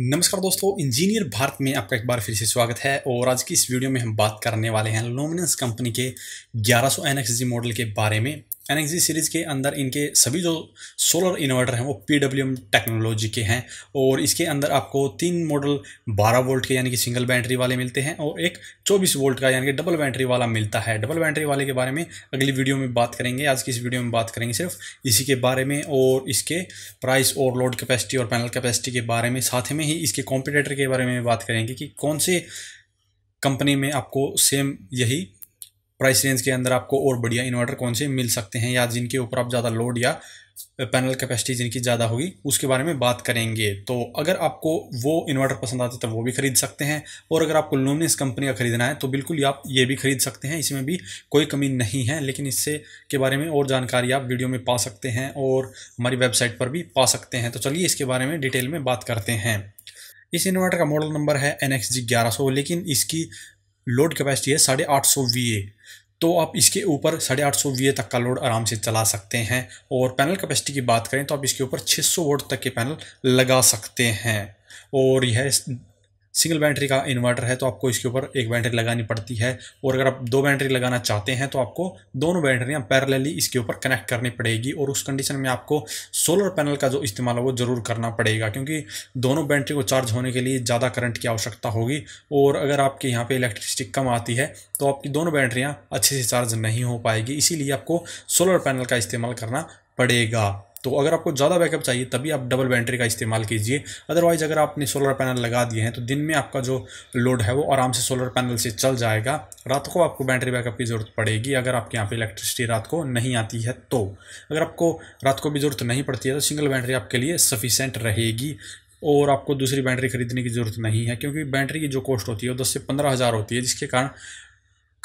नमस्कार दोस्तों इंजीनियर भारत में आपका एक बार फिर से स्वागत है और आज की इस वीडियो में हम बात करने वाले हैं लोमिनेंस कंपनी के 1100 सौ मॉडल के बारे में एनएक्सी सीरीज़ के अंदर इनके सभी जो सोलर इन्वर्टर हैं वो पी टेक्नोलॉजी के हैं और इसके अंदर आपको तीन मॉडल 12 वोल्ट के यानी कि सिंगल बैटरी वाले मिलते हैं और एक 24 वोल्ट का यानी कि डबल बैटरी वाला मिलता है डबल बैटरी वाले के बारे में अगली वीडियो में बात करेंगे आज की इस वीडियो में बात करेंगे सिर्फ इसी के बारे में और इसके प्राइस और लोड कैपेसिटी और पैनल कैपेसिटी के बारे में साथ में ही इसके कॉम्पिटेटर के बारे में बात करेंगे कि कौन से कंपनी में आपको सेम यही प्राइस रेंज के अंदर आपको और बढ़िया इन्वर्टर कौन से मिल सकते हैं या जिनके ऊपर आप ज़्यादा लोड या पैनल कैपेसिटी जिनकी ज़्यादा होगी उसके बारे में बात करेंगे तो अगर आपको वो इन्वर्टर पसंद आते तो वो भी खरीद सकते हैं और अगर आपको लूमिनस कंपनी का खरीदना है तो बिल्कुल आप ये भी खरीद सकते हैं इसमें भी कोई कमी नहीं है लेकिन इससे के बारे में और जानकारी आप वीडियो में पा सकते हैं और हमारी वेबसाइट पर भी पा सकते हैं तो चलिए इसके बारे में डिटेल में बात करते हैं इस इन्वर्टर का मॉडल नंबर है एन एक्स जी ग्यारह सौ लेकिन इसकी लोड कैपेसिटी है साढ़े आठ सौ वी ए तो आप इसके ऊपर साढ़े आठ सौ वी ए तक का लोड आराम से चला सकते हैं और पैनल कैपेसिटी की बात करें तो आप इसके ऊपर छः सौ वोट तक के पैनल लगा सकते हैं और यह सिंगल बैटरी का इन्वर्टर है तो आपको इसके ऊपर एक बैटरी लगानी पड़ती है और अगर आप दो बैटरी लगाना चाहते हैं तो आपको दोनों बैटरियाँ पैरेलली इसके ऊपर कनेक्ट करनी पड़ेगी और उस कंडीशन में आपको सोलर पैनल का जो इस्तेमाल है वो ज़रूर करना पड़ेगा क्योंकि दोनों बैटरी को चार्ज होने के लिए ज़्यादा करंट की आवश्यकता होगी और अगर आपके यहाँ पर इलेक्ट्रिसिटी कम आती है तो आपकी दोनों बैटरियाँ अच्छे से चार्ज नहीं हो पाएगी इसीलिए आपको सोलर पैनल का इस्तेमाल करना पड़ेगा तो अगर आपको ज़्यादा बैकअप चाहिए तभी आप डबल बैटरी का इस्तेमाल कीजिए अदरवाइज़ अगर आपने सोलर पैनल लगा दिए हैं तो दिन में आपका जो लोड है वो आराम से सोलर पैनल से चल जाएगा रात को आपको बैटरी बैकअप की ज़रूरत पड़ेगी अगर आपके यहाँ पे इलेक्ट्रिसिटी रात को नहीं आती है तो अगर आपको रात को भी ज़रूरत नहीं पड़ती है तो सिंगल बैटरी आपके लिए सफिशेंट रहेगी और आपको दूसरी बैटरी खरीदने की ज़रूरत नहीं है क्योंकि बैटरी की जो कॉस्ट होती है वो दस से पंद्रह हज़ार होती है जिसके कारण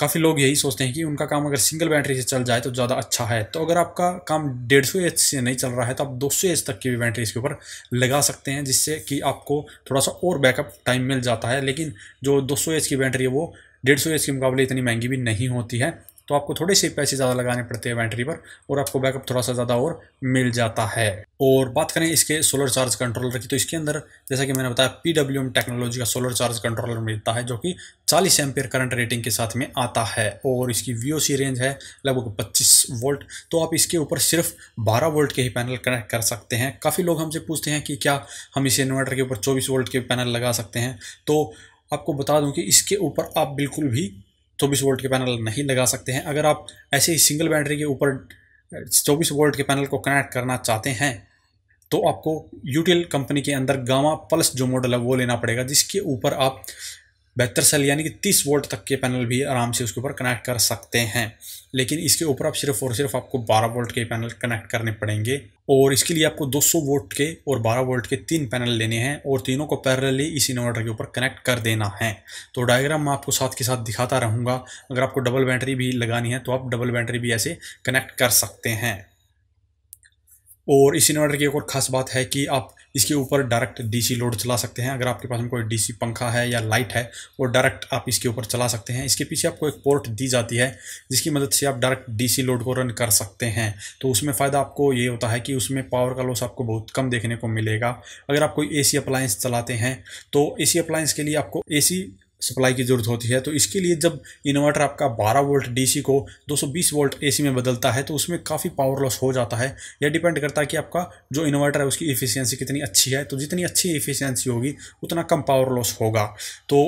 काफ़ी लोग यही सोचते हैं कि उनका काम अगर सिंगल बैटरी से चल जाए तो ज़्यादा अच्छा है तो अगर आपका काम डेढ़ सौ एच से नहीं चल रहा है तो आप दो सौ एच तक की भी बैटरी इसके ऊपर लगा सकते हैं जिससे कि आपको थोड़ा सा और बैकअप टाइम मिल जाता है लेकिन जो दो सौ एच की बैटरी है वो डेढ़ सौ एच के मुकाबले इतनी महंगी भी नहीं होती है तो आपको थोड़े से पैसे ज़्यादा लगाने पड़ते हैं बैटरी पर और आपको बैकअप थोड़ा सा ज़्यादा और मिल जाता है और बात करें इसके सोलर चार्ज कंट्रोलर की तो इसके अंदर जैसा कि मैंने बताया पी टेक्नोलॉजी का सोलर चार्ज कंट्रोलर मिलता है जो कि 40 एम्पियर करंट रेटिंग के साथ में आता है और इसकी वी रेंज है लगभग 25 वोल्ट तो आप इसके ऊपर सिर्फ 12 वोल्ट के ही पैनल कनेक्ट कर सकते हैं काफ़ी लोग हमसे पूछते हैं कि क्या हम इसे इन्वर्टर के ऊपर चौबीस वोल्ट के पैनल लगा सकते हैं तो आपको बता दूं कि इसके ऊपर आप बिल्कुल भी चौबीस वोल्ट के पैनल नहीं लगा सकते हैं अगर आप ऐसे ही सिंगल बैटरी के ऊपर चौबीस वोल्ट के पैनल को कनेक्ट करना चाहते हैं तो आपको यूटेल कंपनी के अंदर गामा प्लस जो मॉडल है वो लेना पड़ेगा जिसके ऊपर आप बेहतर सेल यानी कि तीस वोल्ट तक के पैनल भी आराम से उसके ऊपर कनेक्ट कर सकते हैं लेकिन इसके ऊपर आप सिर्फ और सिर्फ आपको 12 वोल्ट के पैनल कनेक्ट करने पड़ेंगे और इसके लिए आपको 200 वोल्ट के और 12 वोल्ट के तीन पैनल लेने हैं और तीनों को पैरेलली इस इन्वर्टर के ऊपर कनेक्ट कर देना है तो डायग्राम मैं आपको साथ के साथ दिखाता रहूँगा अगर आपको डबल बैटरी भी लगानी है तो आप डबल बैटरी भी ऐसे कनेक्ट कर सकते हैं और इस इन्वर्टर की एक और ख़ास बात है कि आप इसके ऊपर डायरेक्ट डीसी लोड चला सकते हैं अगर आपके पास में कोई डीसी पंखा है या लाइट है वो डायरेक्ट आप इसके ऊपर चला सकते हैं इसके पीछे आपको एक पोर्ट दी जाती है जिसकी मदद से आप डायरेक्ट डीसी लोड को रन कर सकते हैं तो उसमें फ़ायदा आपको ये होता है कि उसमें पावर का लॉस आपको बहुत कम देखने को मिलेगा अगर आप कोई ए अप्लायंस चलाते हैं तो ए सी के लिए आपको ए सप्लाई की ज़रूरत होती है तो इसके लिए जब इन्वर्टर आपका 12 वोल्ट डीसी को 220 वोल्ट एसी में बदलता है तो उसमें काफ़ी पावर लॉस हो जाता है यह डिपेंड करता है कि आपका जो इन्वर्टर है उसकी एफिशिएंसी कितनी अच्छी है तो जितनी अच्छी एफिशिएंसी होगी उतना कम पावर लॉस होगा तो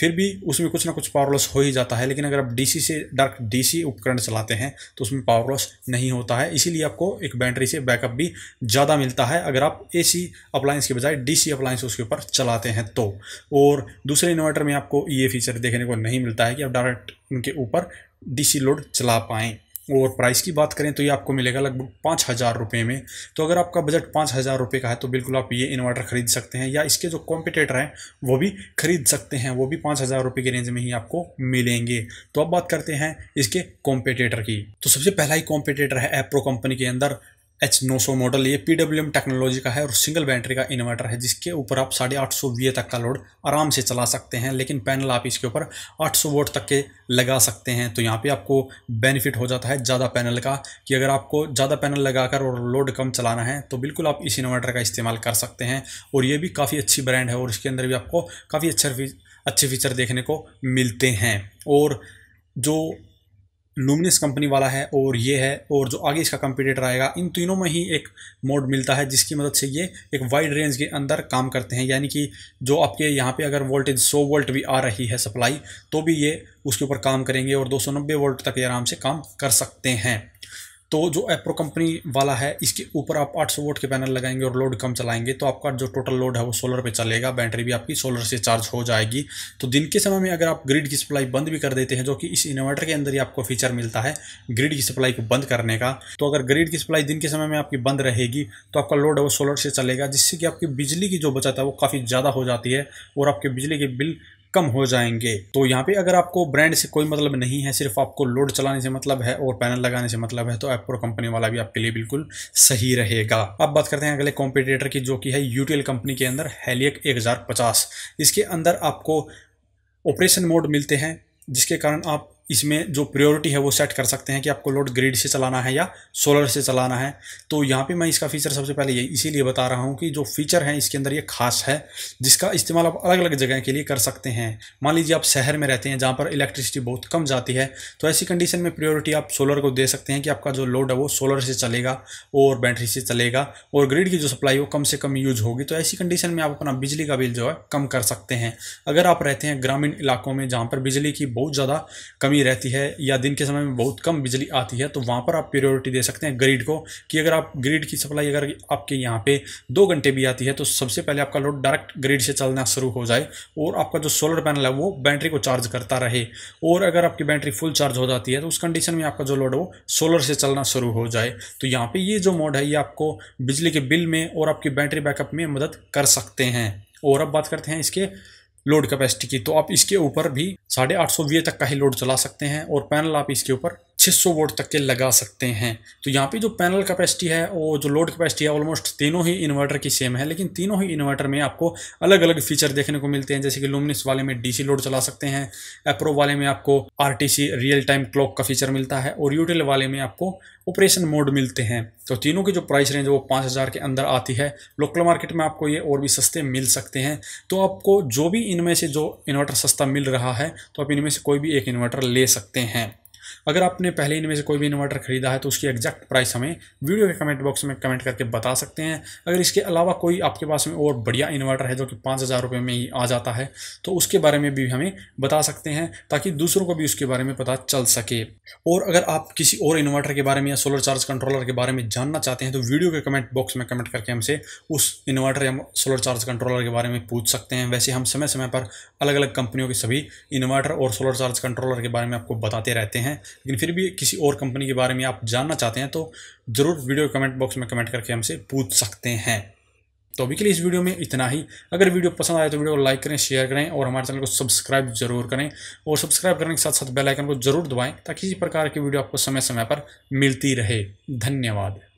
फिर भी उसमें कुछ ना कुछ पावर लॉस हो ही जाता है लेकिन अगर आप डीसी से डार्क डीसी उपकरण चलाते हैं तो उसमें पावर लॉस नहीं होता है इसीलिए आपको एक बैटरी से बैकअप भी ज़्यादा मिलता है अगर आप एसी अप्लायंस के बजाय डीसी अप्लायंस उसके ऊपर चलाते हैं तो और दूसरे इन्वर्टर में आपको ये फीचर देखने को नहीं मिलता है कि आप डायरेक्ट उनके ऊपर डीसी लोड चला पाएँ और प्राइस की बात करें तो ये आपको मिलेगा लगभग पाँच हज़ार रुपये में तो अगर आपका बजट पाँच हज़ार रुपये का है तो बिल्कुल आप ये इन्वर्टर ख़रीद सकते हैं या इसके जो कॉम्पिटेटर हैं वो भी ख़रीद सकते हैं वो भी पाँच हज़ार रुपये की रेंज में ही आपको मिलेंगे तो अब बात करते हैं इसके कॉम्पिटेटर की तो सबसे पहला ही कॉम्पिटेटर है एप्रो कंपनी के अंदर एच नौ सौ मॉडल ये पी डब्ल्यू एम टेक्नोलॉजी का है और सिंगल बैटरी का इन्वर्टर है जिसके ऊपर आप साढ़े आठ सौ वी तक का लोड आराम से चला सकते हैं लेकिन पैनल आप इसके ऊपर आठ सौ वोट तक के लगा सकते हैं तो यहाँ पे आपको बेनिफिट हो जाता है ज़्यादा पैनल का कि अगर आपको ज़्यादा पैनल लगाकर और लोड कम चलाना है तो बिल्कुल आप इस इन्वर्टर का इस्तेमाल कर सकते हैं और ये भी काफ़ी अच्छी ब्रांड है और इसके अंदर भी आपको काफ़ी अच्छे अच्छे फीचर देखने को मिलते हैं और जो लूमिनस कंपनी वाला है और ये है और जो आगे इसका कंपिटेटर आएगा इन तीनों में ही एक मोड मिलता है जिसकी मदद से ये एक वाइड रेंज के अंदर काम करते हैं यानी कि जो आपके यहाँ पे अगर वोल्टेज 100 वोल्ट भी आ रही है सप्लाई तो भी ये उसके ऊपर काम करेंगे और 290 वोल्ट तक ये आराम से काम कर सकते हैं तो जो एप्रो कंपनी वाला है इसके ऊपर आप 800 वोट के पैनल लगाएंगे और लोड कम चलाएंगे तो आपका जो टोटल लोड है वो सोलर पे चलेगा बैटरी भी आपकी सोलर से चार्ज हो जाएगी तो दिन के समय में अगर आप ग्रिड की सप्लाई बंद भी कर देते हैं जो कि इस इन्वर्टर के अंदर ही आपको फीचर मिलता है ग्रिड की सप्लाई को बंद करने का तो अगर ग्रिड की सप्लाई दिन के समय में आपकी बंद रहेगी तो आपका लोड है वो सोलर से चलेगा जिससे कि आपकी बिजली की जो बचत है वो काफ़ी ज़्यादा हो जाती है और आपके बिजली के बिल कम हो जाएंगे तो यहाँ पे अगर आपको ब्रांड से कोई मतलब नहीं है सिर्फ आपको लोड चलाने से मतलब है और पैनल लगाने से मतलब है तो एप्रो कंपनी वाला भी आपके लिए बिल्कुल सही रहेगा अब बात करते हैं अगले कॉम्पिटेटर की जो कि है यूटीएल कंपनी के अंदर हेलियक एक इसके अंदर आपको ऑपरेशन मोड मिलते हैं जिसके कारण आप इसमें जो प्रायोरिटी है वो सेट कर सकते हैं कि आपको लोड ग्रिड से चलाना है या सोलर से चलाना है तो यहाँ पे मैं इसका फीचर सबसे पहले ये इसीलिए बता रहा हूँ कि जो फीचर है इसके अंदर ये खास है जिसका इस्तेमाल आप अलग अलग जगह के लिए कर सकते हैं मान लीजिए आप शहर में रहते हैं जहाँ पर इलेक्ट्रिसिटी बहुत कम जाती है तो ऐसी कंडीशन में प्रियोरिटी आप सोलर को दे सकते हैं कि आपका जो लोड है वो सोलर से चलेगा और बैटरी से चलेगा और ग्रिड की जो सप्लाई वो कम से कम यूज होगी तो ऐसी कंडीशन में आप अपना बिजली का बिल जो है कम कर सकते हैं अगर आप रहते हैं ग्रामीण इलाकों में जहाँ पर बिजली की बहुत ज़्यादा कमी कमी रहती है या दिन के समय में बहुत कम बिजली आती है तो वहाँ पर आप प्रियोरिटी दे सकते हैं ग्रिड को कि अगर आप ग्रिड की सप्लाई अगर आपके यहाँ पे दो घंटे भी आती है तो सबसे पहले आपका लोड डायरेक्ट ग्रिड से चलना शुरू हो जाए और आपका जो सोलर पैनल है वो बैटरी को चार्ज करता रहे और अगर आपकी बैटरी फुल चार्ज हो जाती है तो उस कंडीशन में आपका जो लोड है वो सोलर से चलना शुरू हो जाए तो यहाँ पर ये जो मोड है ये आपको बिजली के बिल में और आपकी बैटरी बैकअप में मदद कर सकते हैं और अब बात करते हैं इसके लोड कैपेसिटी की तो आप इसके ऊपर भी साढ़े आठ सौ वी तक का ही लोड चला सकते हैं और पैनल आप इसके ऊपर 600 वोट तक के लगा सकते हैं तो यहाँ पे जो पैनल कैपेसिटी है और जो लोड कैपेसिटी है ऑलमोस्ट तीनों ही इन्वर्टर की सेम है लेकिन तीनों ही इन्वर्टर में आपको अलग अलग फीचर देखने को मिलते हैं जैसे कि लुमिनस वाले में डीसी लोड चला सकते हैं एप्रो वाले में आपको आर रियल टाइम क्लॉक का फीचर मिलता है और यूटेल वाले में आपको ऑपरेशन मोड मिलते हैं तो तीनों की जो प्राइस रेंज वो पाँच हज़ार के अंदर आती है लोकल मार्केट में आपको ये और भी सस्ते मिल सकते हैं तो आपको जो भी इनमें से जो इन्वर्टर सस्ता मिल रहा है तो आप इनमें से कोई भी एक इन्वर्टर ले सकते हैं अगर आपने पहले इनमें से कोई भी इन्वर्टर खरीदा है तो उसकी एग्जैक्ट प्राइस हमें वीडियो के कमेंट बॉक्स में कमेंट करके बता सकते हैं अगर इसके अलावा कोई आपके पास में और बढ़िया इन्वर्टर है जो कि पाँच हज़ार रुपये में ही आ जाता है तो उसके बारे में भी हमें बता सकते हैं ताकि दूसरों को भी उसके बारे में पता चल सके और अगर आप किसी और इन्वर्टर के बारे में या सोलर चार्ज कंट्रोलर के बारे में जानना चाहते हैं तो वीडियो के कमेंट बॉक्स में कमेंट करके हमसे उस इन्वर्टर या सोलर चार्ज कंट्रोलर के बारे में पूछ सकते हैं वैसे हम समय समय पर अलग अलग कंपनियों के सभी इन्वर्टर और सोलर चार्ज कंट्रोलर के बारे में आपको बताते रहते हैं लेकिन फिर भी किसी और कंपनी के बारे में आप जानना चाहते हैं तो ज़रूर वीडियो कमेंट बॉक्स में कमेंट करके हमसे पूछ सकते हैं तो अभी के लिए इस वीडियो में इतना ही अगर वीडियो पसंद आए तो वीडियो को लाइक करें शेयर करें और हमारे चैनल को सब्सक्राइब जरूर करें और सब्सक्राइब करने के साथ साथ बेलाइकन को जरूर दबाएँ ताकि इसी प्रकार की वीडियो आपको समय समय पर मिलती रहे धन्यवाद